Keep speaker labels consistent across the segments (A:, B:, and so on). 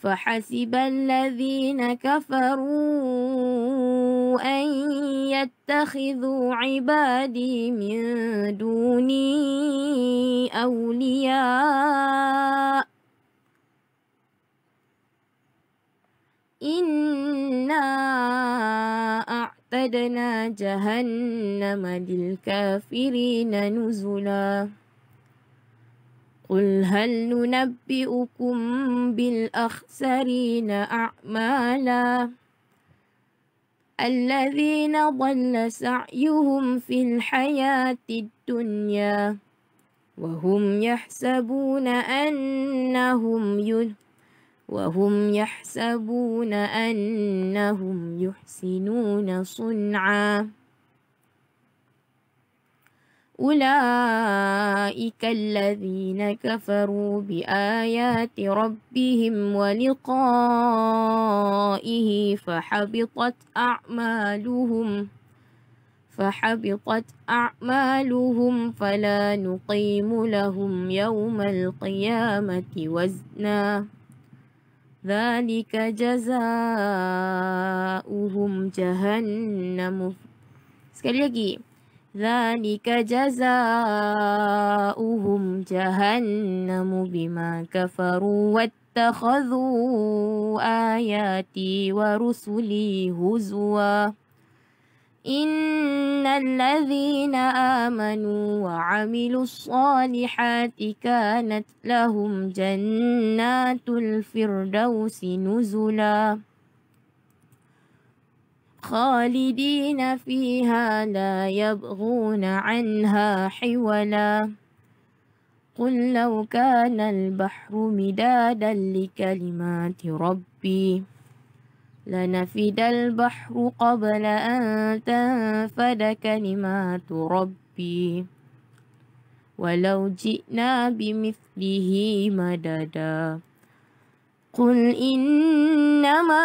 A: فحسب الذين كفروا أن يتخذوا عبادي من دوني أولياء إنا أعتدنا جهنم للكافرين نزلاً قل هل ننبئكم بالأخسرين أعمالا الذين ضل سعيهم في الحياة الدنيا وهم يحسبون أنهم وهم يحسبون أنهم يحسنون صنعاً أولئك الذين كفروا بآيات ربهم ولقائه فحبطت أعمالهم فحبطت أعمالهم فلا نقيم لهم يوم القيامة وزنا ذلك جزاؤهم جهنم Sekali lagi ذلك جزاؤهم جهنم بما كفروا واتخذوا آياتي ورسلي هزوا إن الذين آمنوا وعملوا الصالحات كانت لهم جنات الفردوس نزلاً خالدين فيها لا يبغون عنها حولا قل لو كان البحر مدادا لكلمات ربي لنفد البحر قبل أن تنفد كلمات ربي ولو جئنا بمثله مددا قل إنما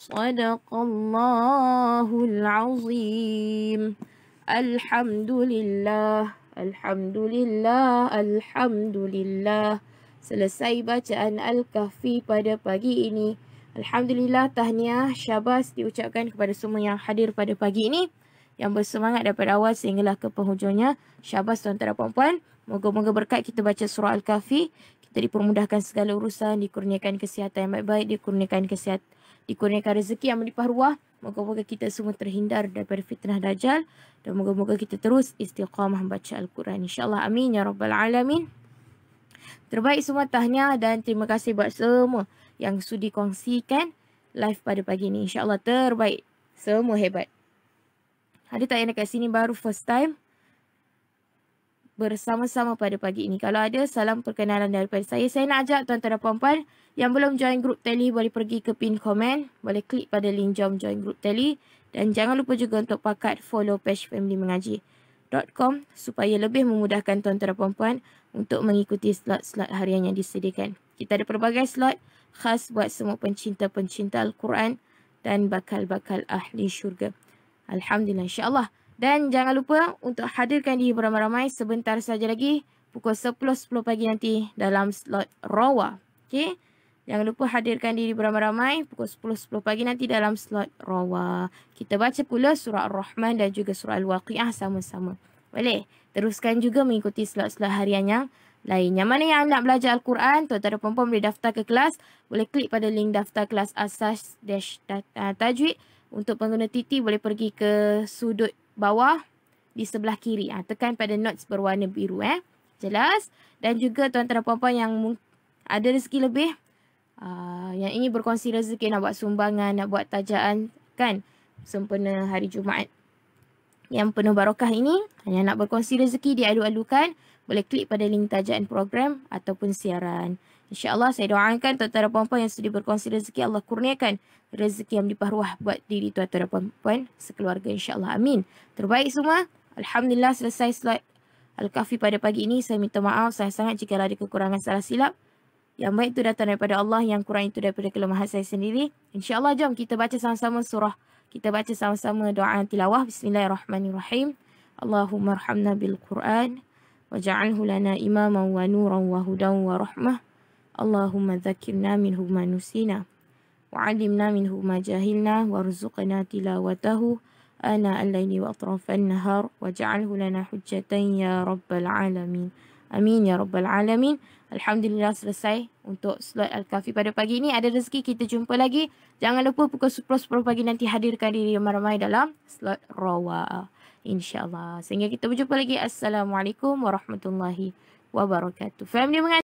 A: صدق الله العظيم الحمد لله الحمد لله الحمد لله selesai bacaan al-kahfi pada pagi ini alhamdulillah tahniah syabas diucapkan kepada semua yang hadir pada pagi ini yang bersemangat daripada awal sehinggalah ke penghujungnya. Syabas tuan-tuan dan puan-puan. Moga-moga berkat kita baca surah Al-Kahfi. Kita dipermudahkan segala urusan. Dikurniakan kesihatan yang baik-baik. Dikurniakan kesihatan dikurniakan rezeki yang melipah ruah. Moga-moga kita semua terhindar daripada fitnah dajjal dan moga-moga kita terus istiqamah membaca Al-Quran. Insya Allah. Amin. Ya Rabbal Alamin. Terbaik semua tahniah dan terima kasih buat semua yang sudi kongsikan live pada pagi ini. Insya Allah terbaik. Semua hebat. Ada tak yang dekat sini baru first time? bersama-sama pada pagi ini. Kalau ada salam perkenalan daripada saya, saya nak ajak tuan-tuan dan puan-puan yang belum join grup tele boleh pergi ke pin komen, boleh klik pada link jom join grup tele dan jangan lupa juga untuk pakat follow page family mengaji com supaya lebih memudahkan tuan-tuan dan puan-puan untuk mengikuti slot-slot harian yang disediakan. Kita ada pelbagai slot khas buat semua pencinta-pencinta Al-Quran dan bakal-bakal ahli syurga. Alhamdulillah insya-Allah. Dan jangan lupa untuk hadirkan diri beramai-ramai sebentar saja lagi pukul 10.10 pagi nanti dalam slot Rawa. Okey. Jangan lupa hadirkan diri beramai-ramai pukul 10.10 pagi nanti dalam slot Rawa. Kita baca pula surah Ar-Rahman dan juga surah Al-Waqiah sama-sama. Boleh. Teruskan juga mengikuti slot-slot harian yang lain. Yang mana yang nak belajar Al-Quran, tuan-tuan dan perempuan boleh daftar ke kelas. Boleh klik pada link daftar kelas asas-tajwid. Ah, untuk pengguna titik boleh pergi ke sudut bawah di sebelah kiri. Ha, tekan pada notes berwarna biru eh. Jelas. Dan juga tuan-tuan dan puan-puan yang ada rezeki lebih. Uh, yang ingin berkongsi rezeki nak buat sumbangan, nak buat tajaan kan. Sempena hari Jumaat. Yang penuh barokah ini. Yang nak berkongsi rezeki dialu-alukan. Boleh klik pada link tajaan program ataupun siaran. InsyaAllah saya doakan tuan-tuan dan puan-puan yang sedia berkongsi rezeki Allah kurniakan rezeki yang diperluah buat diri tuan-tuan dan puan-puan sekeluarga insyaAllah. Amin. Terbaik semua. Alhamdulillah selesai slide Al-Kahfi pada pagi ini. Saya minta maaf saya sangat jika ada kekurangan salah silap. Yang baik itu datang daripada Allah, yang kurang itu daripada kelemahan saya sendiri. InsyaAllah jom kita baca sama-sama surah. Kita baca sama-sama doa tilawah. Bismillahirrahmanirrahim. Allahumma rahamna bil-Quran. Waja'alhu lana imaman wa nuran wa hudan wa rahmah. اللهم ذكرنا منه ما نسينا وعلمنا منه ما جهلنا وارزقنا تلاوته آناء الليل وأطراف النهار واجعله لنا حجة يا رب العالمين Amin ya rabbal alamin. Alhamdulillah selesai untuk slot al-kafi pada pagi ini. Ada rezeki kita jumpa lagi. Jangan lupa pukul 10.10 pagi nanti hadirkan diri ramai-ramai dalam slot rawa. InsyaAllah. Sehingga kita berjumpa lagi. Assalamualaikum warahmatullahi wabarakatuh. Family mengajar.